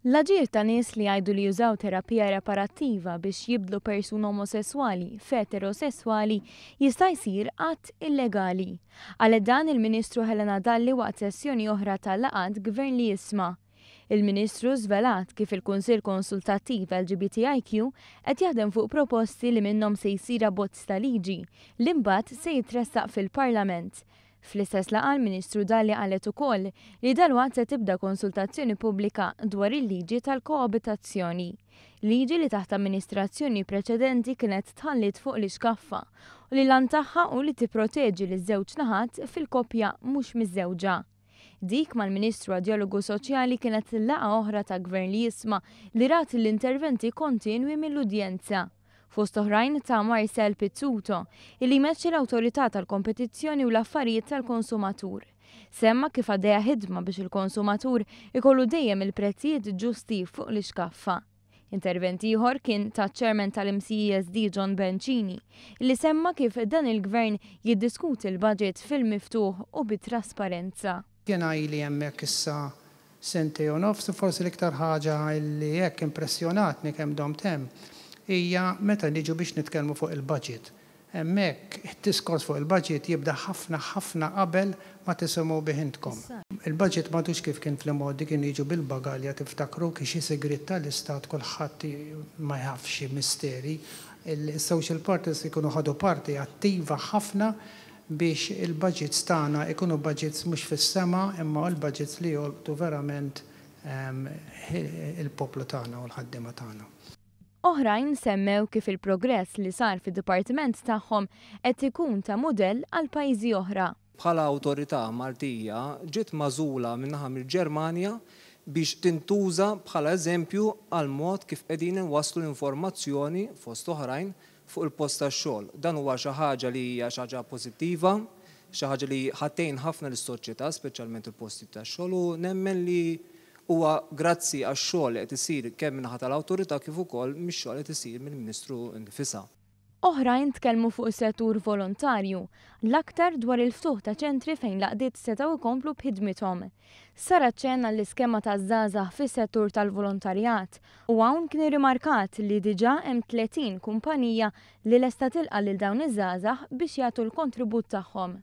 L-ġir ta' nies li għajdu li jużaw terapija reparattiva biex jibdlu persun omosessuali f'eterosessuali jista' jsir qatt illegali. Għal dan il-Ministru Helena Dalli waqt sessjoni oħra tal laqad gvern li jisma. Il-Ministru żvelat kif il-Kunsil Konsultattiv LGBTIQ qed jaħdem fuq proposti li minnhom se jsir abbozz ta' liġi li mbagħad se jitressaq fil-Parlament. Fl-istess laqal ministru Dalli għalet ukoll li dalwaqt se tibda konsultazzjoni pubblika dwar il-liġi tal-koabitazzjoni. Liġi li taħt amministrazzjoni preċedenti kienet tħallit fuq l-iskaffa u li lantaħħa u li tipproteġi li żewġ naħat fil-kopja mhux miż-żewġa. Dik mal-Ministru għad-Dialogu Soċjali kienet laqa oħra ta' gvern li jisma li rat l-interventi kontinwi mill-udjenza. Fost oħrajn ta' Marcel Pizzuto, illi meċċi l-autorità tal-kompetizzjoni u l-affarijiet tal-konsumatur. Semma kif għaddeja ħidma biex il-konsumatur ikollu dejjem il-prezzijiet ġusti fuq l-iskaffa. Intervent ieħor kien ta' ċermen tal-MCSD e John Bencini, li semma kif dan il-gvern jiddiskuti l-budget fil-miftuħ u bit-trasparenza. Kien għajli jemmek issa sente u nofs, forsi l-iktar ħaġa li jekk impressionatni kem dom tem hija meta niġu biex nitkellmu fuq il-budget. Hemmhekk it-diskors fuq il-budget jibda ħafna ħafna qabel ma tisimu biħintkom. Il-budget ma tux kif kien fl-modi kien jiġu bil-bagalja tiftakru kiex segret tal-istat kulħadd ma jafxie misteri. Il-social parties ikunu ħadu parti attiva ħafna biex il-budgets tagħna ikunu budgets mhux fis-sema imma l-budgets li jolqtu verament ehm, il-poplu tagħna u l ħaddima tagħna. Oħrajn semmew kif il-progress li sar fi dipartiment tagħhom qed ikun ta' modell għal pajjiżi oħra. Bħala awtorità Maltija ġiet mażula minnaħa mill-Ġermanja biex tintuża bħala eżempju għal mod kif qegħdin waslu l-informazzjoni fost oħrajn fuq il-post tax-xogħol. Dan huwa xi ħaġa li hija xi ħaġa pożittiva, xi ħaġa li ħattejn ħafna lis-soċjetà, speċjalment il-posti tax-xogħol u nemmen li huwa grazzi għax xogħol qed isir kemm minħata tal-awtorità kif ukoll mix-xogħol qed isir mill-Ministru nfisha. Oħra jintkellmu fuq settur volontarju, l-aktar dwar il-ftuħ ta' ċentri fejn laqdiet setaw ikomplu b'ħidmithom. Sara ċenna l-iskema ta' żgħażagħ fis-settur tal-volontarjat u hawn kien rimarkat li diġà hemm 30 kumpanija li lesta tilqa' lil dawn iż-żgħażagħ biex jagħtu l-kontribut tagħhom.